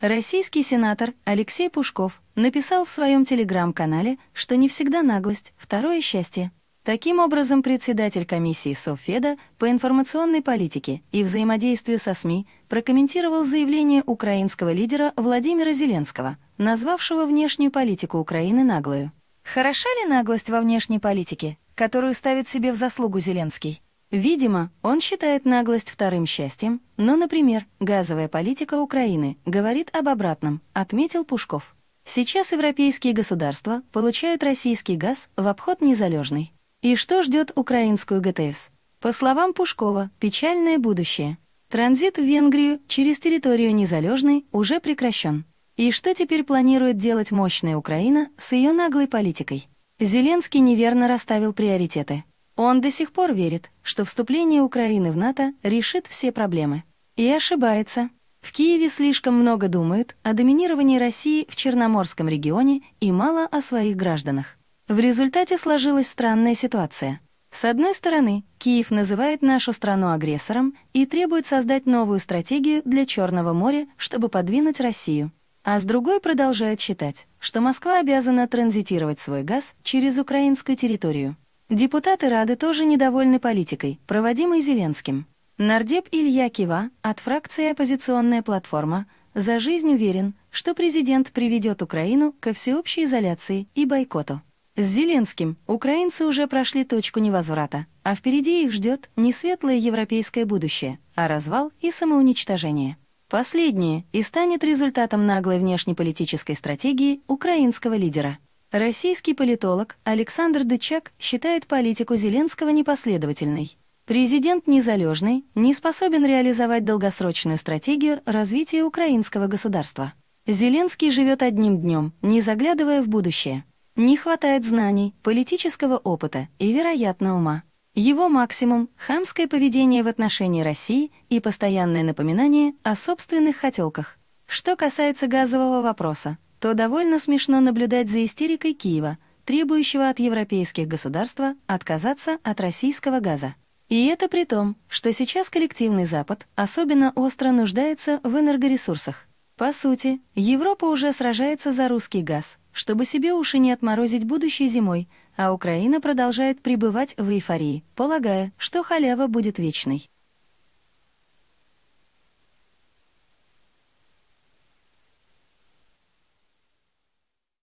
Российский сенатор Алексей Пушков написал в своем телеграм-канале, что не всегда наглость – второе счастье. Таким образом, председатель комиссии Софеда по информационной политике и взаимодействию со СМИ прокомментировал заявление украинского лидера Владимира Зеленского, назвавшего внешнюю политику Украины наглою. Хороша ли наглость во внешней политике, которую ставит себе в заслугу Зеленский? Видимо, он считает наглость вторым счастьем, но, например, газовая политика Украины говорит об обратном, отметил Пушков. Сейчас европейские государства получают российский газ в обход незалежный. И что ждет украинскую ГТС? По словам Пушкова, печальное будущее. Транзит в Венгрию через территорию незалежной уже прекращен. И что теперь планирует делать мощная Украина с ее наглой политикой? Зеленский неверно расставил приоритеты. Он до сих пор верит, что вступление Украины в НАТО решит все проблемы. И ошибается. В Киеве слишком много думают о доминировании России в Черноморском регионе и мало о своих гражданах. В результате сложилась странная ситуация. С одной стороны, Киев называет нашу страну агрессором и требует создать новую стратегию для Черного моря, чтобы подвинуть Россию. А с другой продолжает считать, что Москва обязана транзитировать свой газ через украинскую территорию. Депутаты Рады тоже недовольны политикой, проводимой Зеленским. Нардеп Илья Кива от фракции «Оппозиционная платформа» за жизнь уверен, что президент приведет Украину ко всеобщей изоляции и бойкоту. С Зеленским украинцы уже прошли точку невозврата, а впереди их ждет не светлое европейское будущее, а развал и самоуничтожение. Последнее и станет результатом наглой внешнеполитической стратегии украинского лидера. Российский политолог Александр Дычак считает политику Зеленского непоследовательной. Президент незалежный, не способен реализовать долгосрочную стратегию развития украинского государства. Зеленский живет одним днем, не заглядывая в будущее. Не хватает знаний, политического опыта и, вероятно, ума. Его максимум – хамское поведение в отношении России и постоянное напоминание о собственных хотелках. Что касается газового вопроса, то довольно смешно наблюдать за истерикой Киева, требующего от европейских государств отказаться от российского газа. И это при том, что сейчас коллективный Запад особенно остро нуждается в энергоресурсах. По сути, Европа уже сражается за русский газ, чтобы себе уши не отморозить будущей зимой, а Украина продолжает пребывать в эйфории, полагая, что халява будет вечной.